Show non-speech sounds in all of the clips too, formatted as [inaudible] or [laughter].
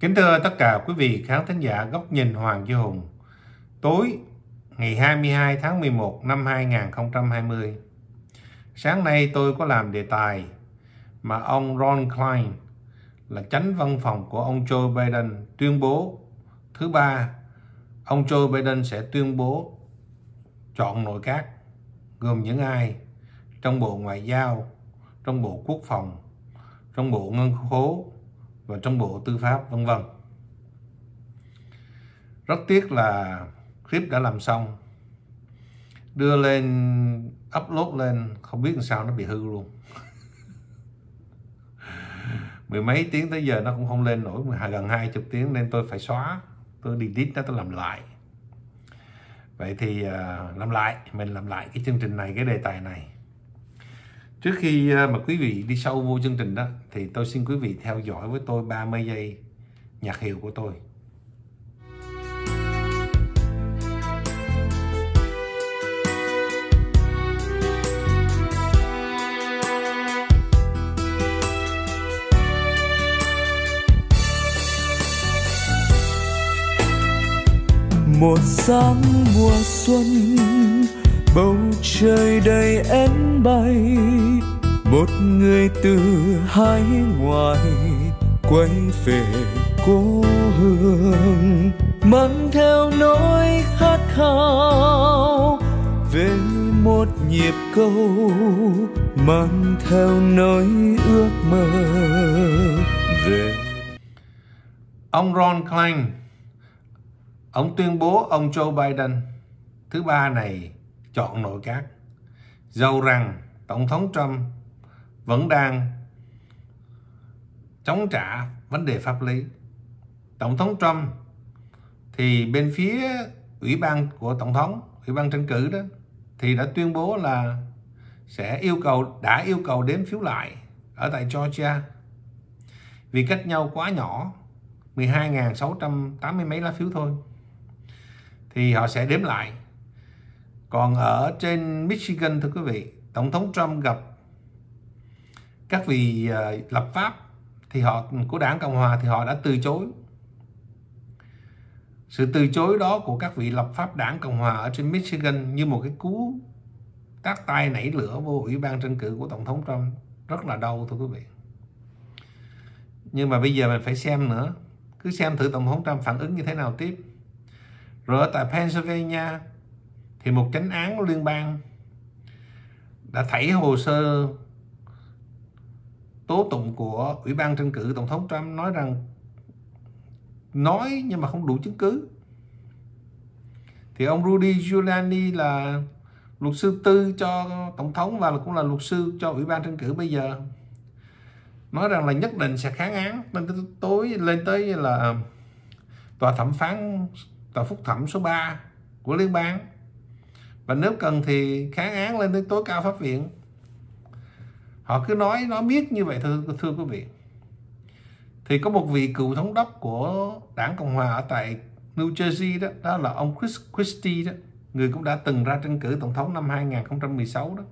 Kính thưa tất cả quý vị khán thính giả Góc nhìn Hoàng Duy Hùng. Tối ngày 22 tháng 11 năm 2020. Sáng nay tôi có làm đề tài mà ông Ron Klein là tránh văn phòng của ông Joe Biden tuyên bố thứ ba ông Joe Biden sẽ tuyên bố chọn nội các gồm những ai trong Bộ Ngoại giao, trong Bộ Quốc phòng, trong Bộ Ngân khố và trong bộ tư pháp vân vân rất tiếc là clip đã làm xong đưa lên upload lên không biết làm sao nó bị hư luôn [laughs] mười mấy tiếng tới giờ nó cũng không lên nổi gần hai chục tiếng nên tôi phải xóa tôi đi delete nó tôi làm lại vậy thì uh, làm lại mình làm lại cái chương trình này cái đề tài này Trước khi ờ, mà quý vị đi sâu vô chương trình đó thì tôi xin quý vị theo dõi với tôi 30 giây nhạc hiệu của tôi. một sáng mùa xuân bầu trời đầy én bay một người từ hai ngoài quay về cố hương mang theo nỗi khát khao về một nhịp câu mang theo nỗi ước mơ về ông Ron Klein ông tuyên bố ông Joe Biden thứ ba này chọn nội các dầu rằng tổng thống trump vẫn đang chống trả vấn đề pháp lý tổng thống trump thì bên phía ủy ban của tổng thống ủy ban tranh cử đó thì đã tuyên bố là sẽ yêu cầu đã yêu cầu đếm phiếu lại ở tại Georgia vì cách nhau quá nhỏ 12.680 mấy lá phiếu thôi thì họ sẽ đếm lại còn ở trên Michigan thưa quý vị, Tổng thống Trump gặp các vị ờ, lập pháp thì họ của đảng Cộng Hòa thì họ đã từ chối. Sự từ chối đó của các vị lập pháp đảng Cộng Hòa ở trên Michigan như một cái cú tác tay nảy lửa vô ủy ban tranh cử của Tổng thống Trump rất là đau thưa quý vị. Nhưng mà bây giờ mình phải xem nữa. Cứ xem thử Tổng thống Trump phản ứng như thế nào tiếp. Rồi ở tại Pennsylvania thì một chánh án liên bang đã thảy hồ sơ tố tụng của ủy ban tranh cử tổng thống Trump nói rằng nói nhưng mà không đủ chứng cứ thì ông Rudy Giuliani là luật sư tư cho tổng thống và cũng là luật sư cho ủy ban tranh cử bây giờ nói rằng là nhất định sẽ kháng án lên tới tối lên tới là tòa thẩm phán tòa phúc thẩm số 3 của liên bang và nếu cần thì kháng án lên tới tối cao pháp viện họ cứ nói nó biết như vậy thưa thưa quý vị thì có một vị cựu thống đốc của đảng cộng hòa ở tại New Jersey đó đó là ông Chris Christie đó người cũng đã từng ra tranh cử tổng thống năm 2016 đó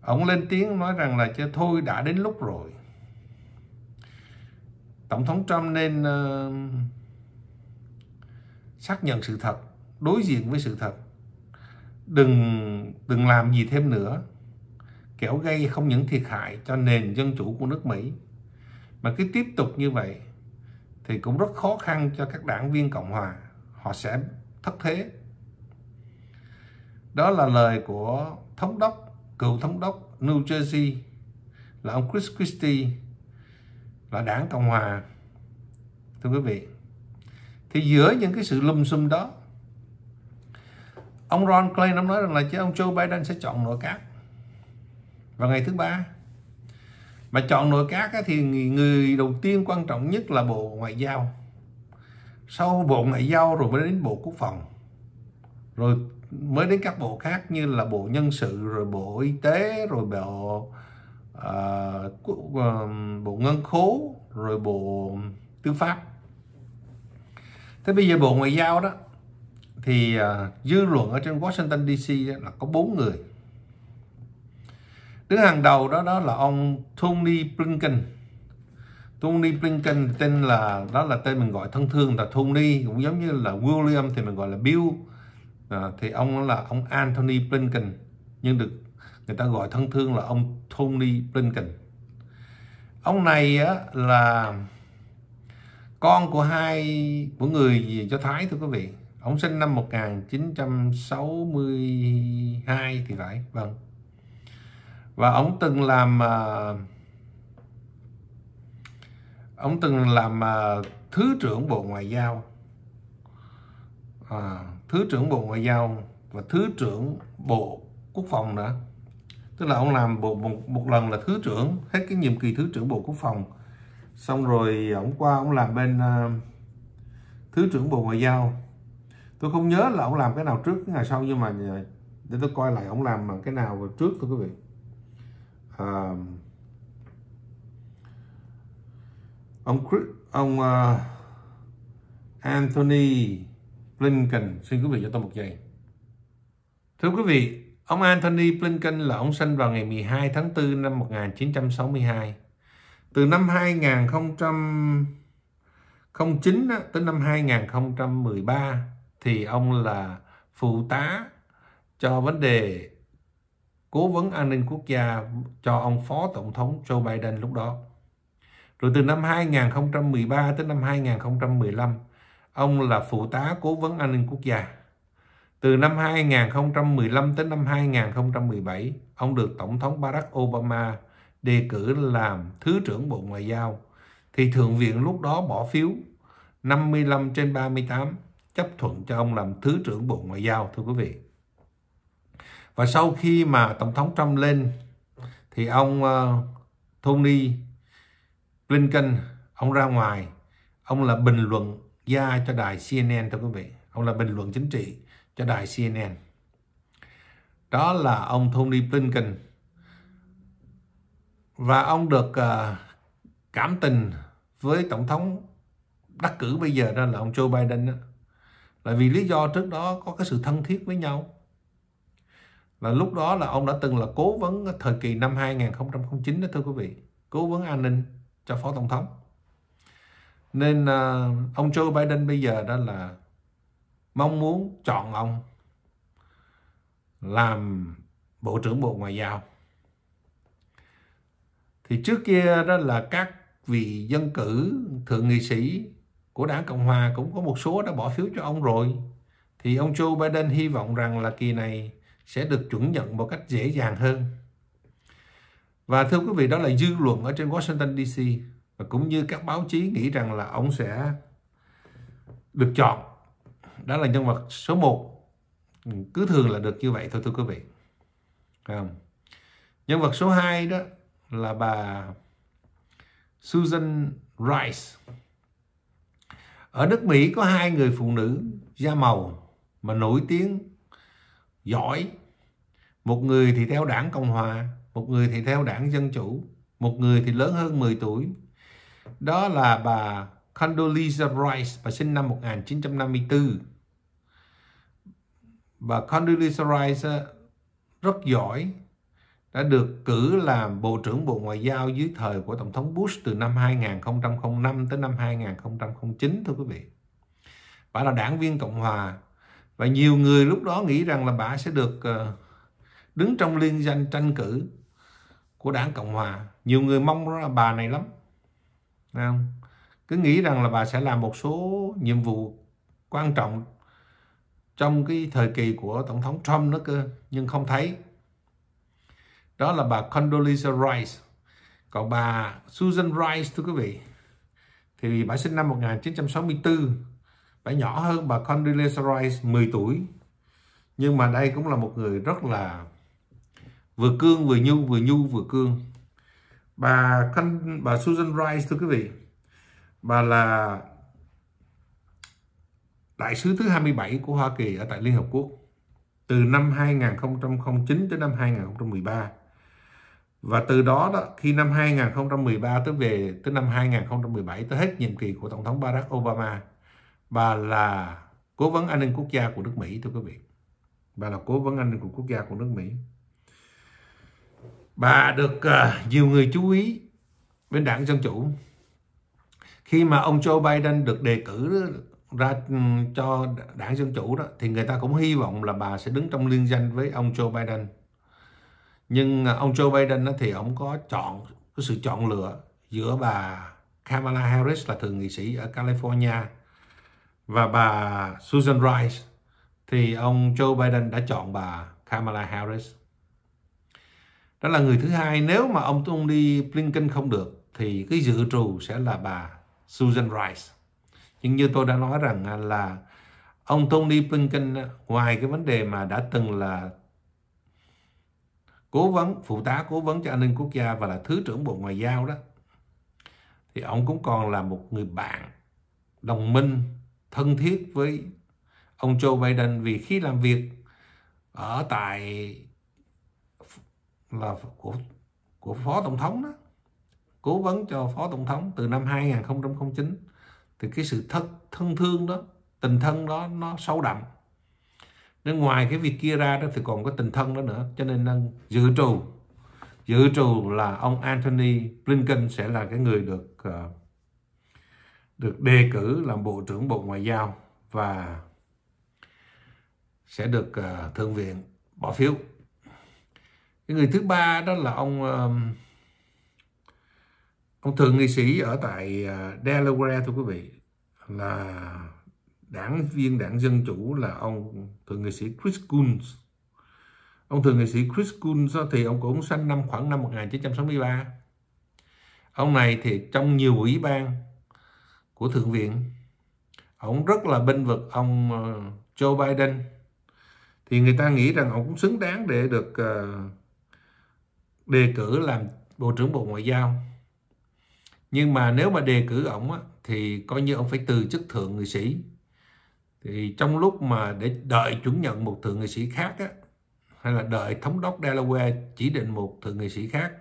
ông lên tiếng nói rằng là cho thôi đã đến lúc rồi tổng thống Trump nên uh, xác nhận sự thật đối diện với sự thật đừng đừng làm gì thêm nữa kéo gây không những thiệt hại cho nền dân chủ của nước Mỹ mà cứ tiếp tục như vậy thì cũng rất khó khăn cho các đảng viên Cộng hòa họ sẽ thất thế đó là lời của thống đốc cựu thống đốc New Jersey là ông Chris Christie là đảng Cộng hòa thưa quý vị thì giữa những cái sự lum xum đó ông Ron Klain ông nói rằng là chứ ông Joe Biden sẽ chọn nội các vào ngày thứ ba mà chọn nội các thì người đầu tiên quan trọng nhất là bộ ngoại giao sau bộ ngoại giao rồi mới đến bộ quốc phòng rồi mới đến các bộ khác như là bộ nhân sự rồi bộ y tế rồi bộ uh, bộ ngân khố rồi bộ tư pháp thế bây giờ bộ ngoại giao đó thì à, dư luận ở trên Washington DC là có bốn người đứng hàng đầu đó đó là ông Tony Blinken Tony Blinken tên là đó là tên mình gọi thân thương là Tony cũng giống như là William thì mình gọi là Bill à, thì ông là ông Anthony Blinken nhưng được người ta gọi thân thương là ông Tony Blinken ông này á, là con của hai của người do Thái thưa quý vị ông sinh năm 1962 thì phải vâng và ông từng làm uh, ông từng làm uh, thứ trưởng bộ ngoại giao à, thứ trưởng bộ ngoại giao và thứ trưởng bộ quốc phòng nữa tức là ông làm bộ một, một lần là thứ trưởng hết cái nhiệm kỳ thứ trưởng bộ quốc phòng xong rồi ông qua ông làm bên uh, thứ trưởng bộ ngoại giao tôi không nhớ là ông làm cái nào trước cái nào sau nhưng mà để tôi coi lại ông làm cái nào trước thưa quý vị à, ông Chris, ông uh, Anthony Blinken xin quý vị cho tôi một giây thưa quý vị ông Anthony Blinken là ông sinh vào ngày 12 tháng 4 năm 1962 từ năm 2009 tới năm 2013 thì ông là phụ tá cho vấn đề cố vấn an ninh quốc gia cho ông phó tổng thống Joe Biden lúc đó. Rồi từ năm 2013 tới năm 2015, ông là phụ tá cố vấn an ninh quốc gia. Từ năm 2015 tới năm 2017, ông được Tổng thống Barack Obama đề cử làm Thứ trưởng Bộ Ngoại giao. Thì Thượng viện lúc đó bỏ phiếu 55 trên 38 chấp thuận cho ông làm Thứ trưởng Bộ Ngoại giao, thưa quý vị. Và sau khi mà Tổng thống Trump lên, thì ông uh, Tony Blinken, ông ra ngoài, ông là bình luận gia cho đài CNN, thưa quý vị. Ông là bình luận chính trị cho đài CNN. Đó là ông Tony Blinken. Và ông được ờ, cảm tình với Tổng thống đắc cử bây giờ đó là ông Joe Biden đó là vì lý do trước đó có cái sự thân thiết với nhau là lúc đó là ông đã từng là cố vấn thời kỳ năm 2009 đó thưa quý vị cố vấn an ninh cho phó tổng thống nên uh, ông Joe Biden bây giờ đó là mong muốn chọn ông làm bộ trưởng bộ ngoại giao thì trước kia đó là các vị dân cử thượng nghị sĩ của đảng Cộng Hòa cũng có một số đã bỏ phiếu cho ông rồi, thì ông Joe Biden hy vọng rằng là kỳ này sẽ được chuẩn nhận một cách dễ dàng hơn. Và thưa quý vị, đó là dư luận ở trên Washington DC và cũng như các báo chí nghĩ rằng là ông sẽ được chọn đó là nhân vật số 1 cứ thường là được như vậy thôi thưa quý vị nhân vật số 2 đó là bà Susan Rice ở nước Mỹ có hai người phụ nữ da màu mà nổi tiếng giỏi. Một người thì theo đảng Cộng Hòa, một người thì theo đảng Dân Chủ, một người thì lớn hơn 10 tuổi. Đó là bà Condoleezza Rice, bà sinh năm 1954. Bà Condoleezza Rice rất giỏi đã được cử làm Bộ trưởng Bộ Ngoại giao dưới thời của Tổng thống Bush từ năm 2005 tới năm 2009 thưa quý vị. Bà là đảng viên Cộng Hòa và nhiều người lúc đó nghĩ rằng là bà sẽ được ờ, đứng trong liên danh tranh cử của đảng Cộng Hòa. Nhiều người mong là bà này lắm. không? Cứ nghĩ rằng là bà sẽ làm một số nhiệm vụ quan trọng trong cái thời kỳ của Tổng thống Trump nữa cơ. Nhưng không thấy đó là bà Condoleezza Rice còn bà Susan Rice thưa quý vị thì bà sinh năm 1964 bà nhỏ hơn bà Condoleezza Rice 10 tuổi nhưng mà đây cũng là một người rất là vừa cương vừa nhu vừa nhu vừa cương bà bà Susan Rice thưa quý vị bà là đại sứ thứ 27 của Hoa Kỳ ở tại Liên Hợp Quốc từ năm 2009 tới năm 2013 và từ đó, đó khi năm 2013 tới về tới năm 2017 tới hết nhiệm kỳ của tổng thống Barack Obama bà là cố vấn an ninh quốc gia của nước Mỹ thưa quý vị bà là cố vấn an ninh của quốc gia của nước Mỹ bà được uh, nhiều người chú ý bên đảng dân chủ khi mà ông Joe Biden được đề cử ra ừ, cho đảng dân chủ đó thì người ta cũng hy vọng là bà sẽ đứng trong liên danh với ông Joe Biden nhưng à, ông Joe Biden thì ông có chọn có sự chọn lựa giữa bà Kamala Harris là thượng nghị sĩ ở California và bà Susan Rice thì ông Joe Biden đã chọn bà Kamala Harris. Đó là người thứ hai nếu mà ông ông đi Blinken không được thì cái dự trù sẽ là bà Susan Rice. Nhưng như tôi đã nói rằng à, là ông Tony Blinken ngoài cái vấn đề mà đã từng là cố vấn phụ tá cố vấn cho an ninh quốc gia và là thứ trưởng bộ ngoại giao đó thì ông cũng còn là một người bạn đồng minh thân thiết với ông Joe Biden vì khi làm việc ở tại là của của phó tổng thống đó cố vấn cho phó tổng thống từ năm 2009 thì cái sự thân, thân thương đó tình thân đó nó sâu đậm nên ngoài cái việc kia ra đó thì còn có tình thân đó nữa cho nên đang dự trù dự trù là ông Anthony Blinken sẽ là cái người được uh, được đề cử làm bộ trưởng bộ ngoại giao và sẽ được uh, thượng viện bỏ phiếu cái người thứ ba đó là ông uh, ông thượng nghị sĩ ở tại ờ, Delaware thưa quý vị là đảng viên đảng Dân Chủ là ông thượng nghị sĩ Chris Coons. Ông thượng nghị sĩ Chris Coons thì ông cũng sinh năm khoảng năm 1963. Ông này thì trong nhiều ủy ban của Thượng viện, ông rất là binh vực ông ờ, Joe Biden. Thì người ta nghĩ rằng ông cũng xứng đáng để được ờ, đề cử làm Bộ trưởng Bộ Ngoại giao. Nhưng mà nếu mà đề cử ông á, thì coi như ông phải từ chức thượng nghị sĩ thì trong lúc mà để đợi chuẩn nhận một thượng nghị sĩ khác á, hay là đợi thống đốc Delaware chỉ định một thượng nghị sĩ khác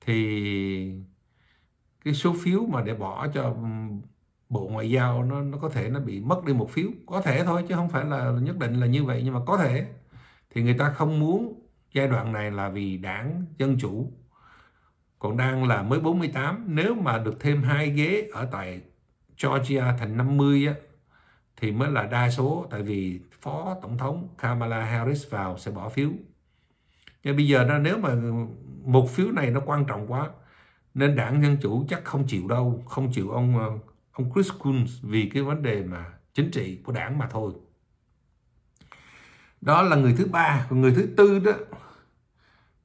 thì cái số phiếu mà để bỏ cho bộ ngoại giao nó nó có thể nó bị mất đi một phiếu có thể thôi chứ không phải là nhất định là như vậy nhưng mà có thể thì người ta không muốn giai đoạn này là vì đảng dân chủ còn đang là mới 48 nếu mà được thêm hai ghế ở tại Georgia thành 50 á, thì mới là đa số tại vì phó tổng thống Kamala Harris vào sẽ bỏ phiếu nhưng bây giờ nó nếu mà một phiếu này nó quan trọng quá nên đảng dân chủ chắc không chịu đâu không chịu ông ờ, ông Chris Coons vì cái vấn đề mà chính trị của đảng mà thôi đó là người thứ ba còn người thứ tư đó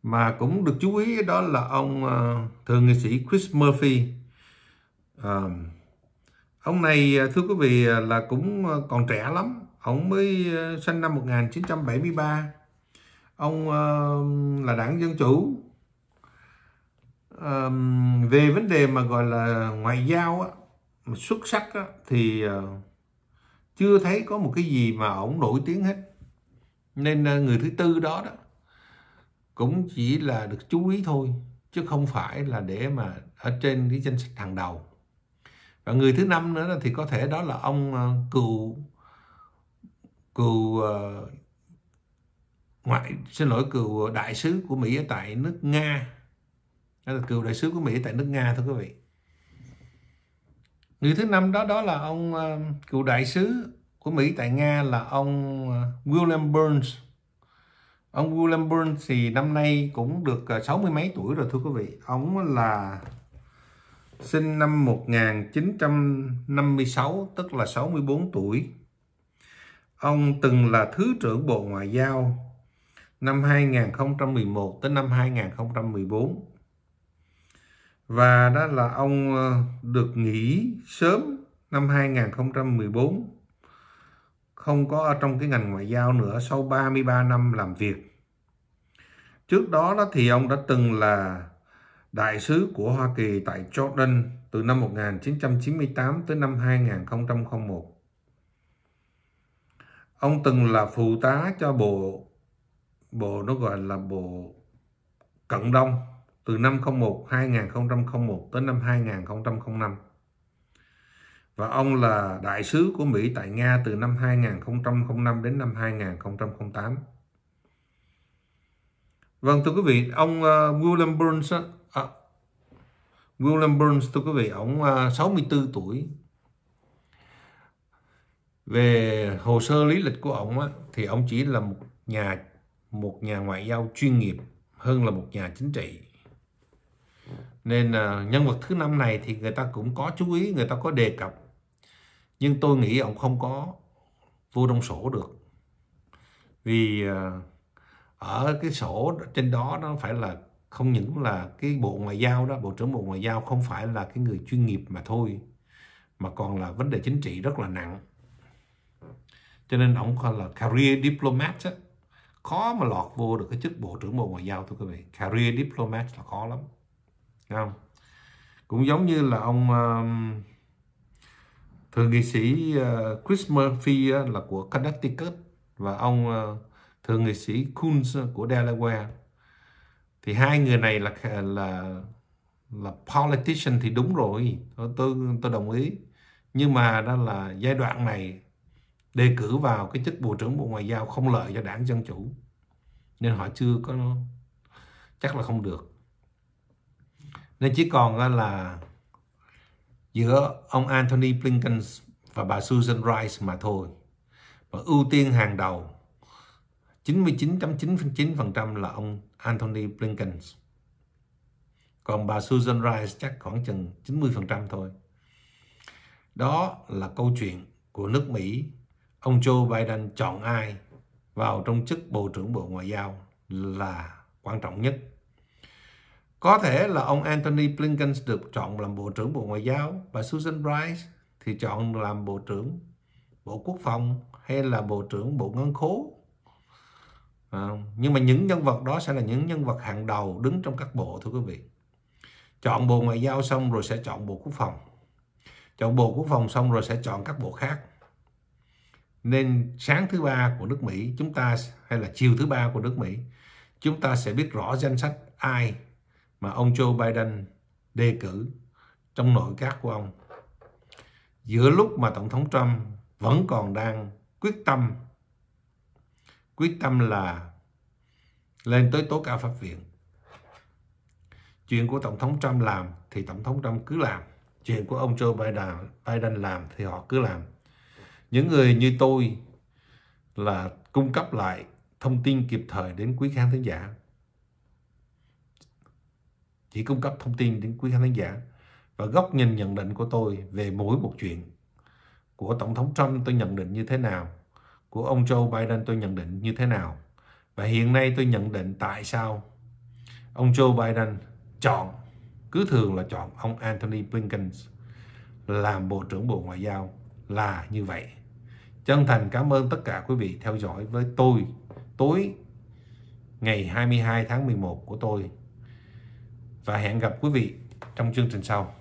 mà cũng được chú ý đó là ông uh, thượng nghị sĩ Chris Murphy uh, Ông này à, thưa quý vị à, là cũng à, còn trẻ lắm, ông mới sinh năm 1973. Ông là đảng Dân Chủ. về vấn đề mà gọi là ngoại giao á, xuất sắc á, thì chưa thấy có một cái gì mà ông nổi tiếng hết. Nên người thứ tư đó đó cũng chỉ là được chú ý thôi chứ không phải là để mà ở trên cái danh sách hàng đầu và người thứ năm nữa thì có thể đó là ông ờ, cựu cựu ờ, ngoại xin lỗi cựu đại sứ của Mỹ ở tại nước Nga đó là cựu đại sứ của Mỹ tại nước Nga thưa quý vị người thứ năm đó đó là ông ờ, cựu đại sứ của Mỹ tại Nga là ông William Burns ông William Burns thì năm nay cũng được sáu mươi mấy tuổi rồi thưa quý vị ông là sinh năm 1956 tức là 64 tuổi. Ông từng là Thứ trưởng Bộ Ngoại giao năm 2011 tới năm 2014. Và đó là ông ờ, được nghỉ sớm năm 2014 không có ở trong cái ngành ngoại giao nữa sau 33 năm làm việc. Trước đó đó thì ông đã từng là đại sứ của Hoa Kỳ tại Jordan từ năm 1998 tới năm 2001. Ông từng là phụ tá cho bộ bộ nó gọi là bộ Cận Đông từ năm 01 2001 tới năm 2005. Và ông là đại sứ của Mỹ tại Nga từ năm 2005 đến năm 2008. Vâng thưa quý vị, ông ờ, William Burns William Burns tôi quý vị ông 64 à, tuổi về hồ sơ lý lịch của ông á, thì ông chỉ là một nhà một nhà ngoại giao chuyên nghiệp hơn là một nhà chính trị nên à, nhân vật thứ năm này thì người ta cũng có chú ý người ta có đề cập nhưng tôi nghĩ ông không có vô đông sổ được vì à, ở cái sổ trên đó nó phải là không những là cái bộ ngoại giao đó bộ trưởng bộ ngoại giao không phải là cái người chuyên nghiệp mà thôi mà còn là vấn đề chính trị rất là nặng cho nên ông là career diplomat á, khó mà lọt vô được cái chức bộ trưởng bộ ngoại giao thưa quý vị career diplomat là khó lắm Đúng không cũng giống như là ông um, thượng nghị sĩ uh, Chris Murphy uh, là của Connecticut và ông uh, thượng nghị sĩ Coons uh, của Delaware thì hai người này là là là politician thì đúng rồi tôi tôi đồng ý nhưng mà đó là giai đoạn này đề cử vào cái chức bộ trưởng bộ ngoại giao không lợi cho đảng dân chủ nên họ chưa có chắc là không được nên chỉ còn là giữa ông Anthony Blinken và bà Susan Rice mà thôi và ưu tiên hàng đầu 99.99% là ông Anthony Blinken. Còn bà Susan Rice chắc khoảng chừng 90% thôi. Đó là câu chuyện của nước Mỹ. Ông Joe Biden chọn ai vào trong chức Bộ trưởng Bộ Ngoại giao là quan trọng nhất. Có thể là ông Anthony Blinken được chọn làm Bộ trưởng Bộ Ngoại giao bà Susan Rice thì chọn làm Bộ trưởng Bộ Quốc phòng hay là Bộ trưởng Bộ Ngân khố à, nhưng mà những nhân vật đó sẽ là những nhân vật hàng đầu đứng trong các bộ thưa quý vị chọn bộ ngoại giao xong rồi sẽ chọn bộ quốc phòng chọn bộ quốc phòng xong rồi sẽ chọn các bộ khác nên sáng thứ ba của nước Mỹ chúng ta hay là chiều thứ ba của nước Mỹ chúng ta sẽ biết rõ danh sách ai mà ông Joe Biden đề cử trong nội các của ông giữa lúc mà tổng thống Trump vẫn còn đang quyết tâm quyết tâm là lên tới tố cao pháp viện chuyện của tổng thống trump làm thì tổng thống trump cứ làm chuyện của ông joe biden biden làm thì họ cứ làm những người như tôi là cung cấp lại thông tin kịp thời đến quý khán thính giả chỉ cung cấp thông tin đến quý khán thính giả và góc nhìn nhận định của tôi về mỗi một chuyện của tổng thống trump tôi nhận định như thế nào của ông Joe Biden tôi nhận định như thế nào và hiện nay tôi nhận định tại sao ông Joe Biden chọn cứ thường là chọn ông Anthony Blinken làm Bộ trưởng Bộ Ngoại giao là như vậy. Chân thành cảm ơn tất cả quý vị theo dõi với tôi tối ngày 22 tháng 11 của tôi và hẹn gặp quý vị trong chương trình sau.